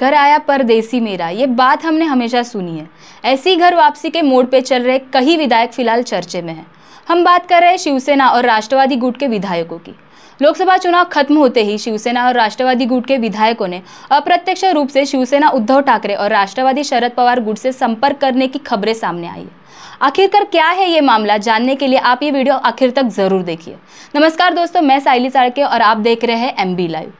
घर आया परदेसी मेरा ये बात हमने हमेशा सुनी है ऐसी घर वापसी के मोड पे चल रहे कई विधायक फिलहाल चर्चे में हैं हम बात कर रहे हैं शिवसेना और राष्ट्रवादी गुट के विधायकों की लोकसभा चुनाव खत्म होते ही शिवसेना और राष्ट्रवादी गुट के विधायकों ने अप्रत्यक्ष रूप से शिवसेना उद्धव ठाकरे और राष्ट्रवादी शरद पवार गुट से संपर्क करने की खबरें सामने आई है आखिरकार क्या है ये मामला जानने के लिए आप ये वीडियो आखिर तक जरूर देखिए नमस्कार दोस्तों मैं साइली साड़के और आप देख रहे हैं एम लाइव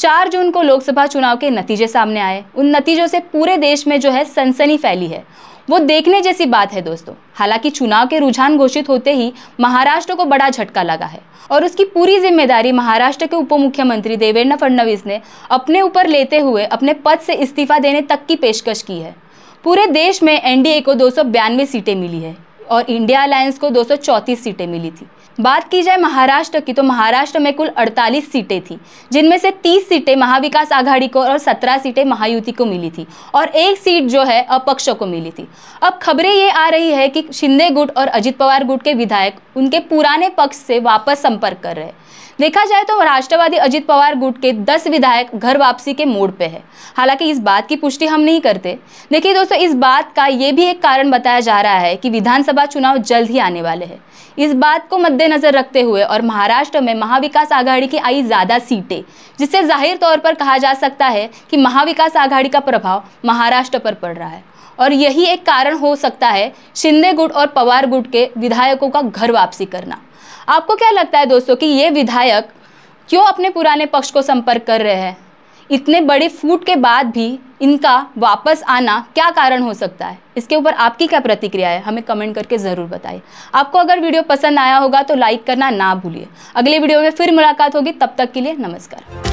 चार जून को लोकसभा चुनाव के नतीजे सामने आए उन नतीजों से पूरे देश में जो है सनसनी फैली है वो देखने जैसी बात है दोस्तों हालांकि चुनाव के रुझान घोषित होते ही महाराष्ट्र को बड़ा झटका लगा है और उसकी पूरी जिम्मेदारी महाराष्ट्र के उप मुख्यमंत्री देवेंद्र फडणवीस ने अपने ऊपर लेते हुए अपने पद से इस्तीफा देने तक की पेशकश की है पूरे देश में एनडीए को दो सीटें मिली है और इंडिया अलायंस को दो सीटें मिली थी बात की जाए महाराष्ट्र की तो महाराष्ट्र में कुल 48 सीटें थी जिनमें से 30 सीटें महाविकास आघाड़ी को और 17 सीटें महायुति को मिली थी और एक सीट जो है अपक्षों को मिली थी अब खबरें ये आ रही है कि शिंदे गुट और अजित पवार गुट के विधायक उनके पुराने पक्ष से वापस संपर्क कर रहे देखा जाए तो राष्ट्रवादी अजित पवार गुट के 10 विधायक घर वापसी के मोड़ पे है हालांकि इस बात की पुष्टि हम नहीं करते देखिए दोस्तों इस बात का ये भी एक कारण बताया जा रहा है कि विधानसभा विधानसभा चुनाव जल्द ही आने वाले हैं इस बात को मद्देनजर रखते हुए और महाराष्ट्र में महाविकास आघाड़ी की आई ज़्यादा सीटें जिससे जाहिर तौर पर कहा जा सकता है कि महाविकास आघाड़ी का प्रभाव महाराष्ट्र पर पड़ रहा है और यही एक कारण हो सकता है शिंदे गुट और पवार गुट के विधायकों का घर वापसी करना आपको क्या लगता है दोस्तों कि ये विधायक क्यों अपने पुराने पक्ष को संपर्क कर रहे हैं इतने बड़े फूट के बाद भी इनका वापस आना क्या कारण हो सकता है इसके ऊपर आपकी क्या प्रतिक्रिया है हमें कमेंट करके ज़रूर बताइए आपको अगर वीडियो पसंद आया होगा तो लाइक करना ना भूलिए अगले वीडियो में फिर मुलाकात होगी तब तक के लिए नमस्कार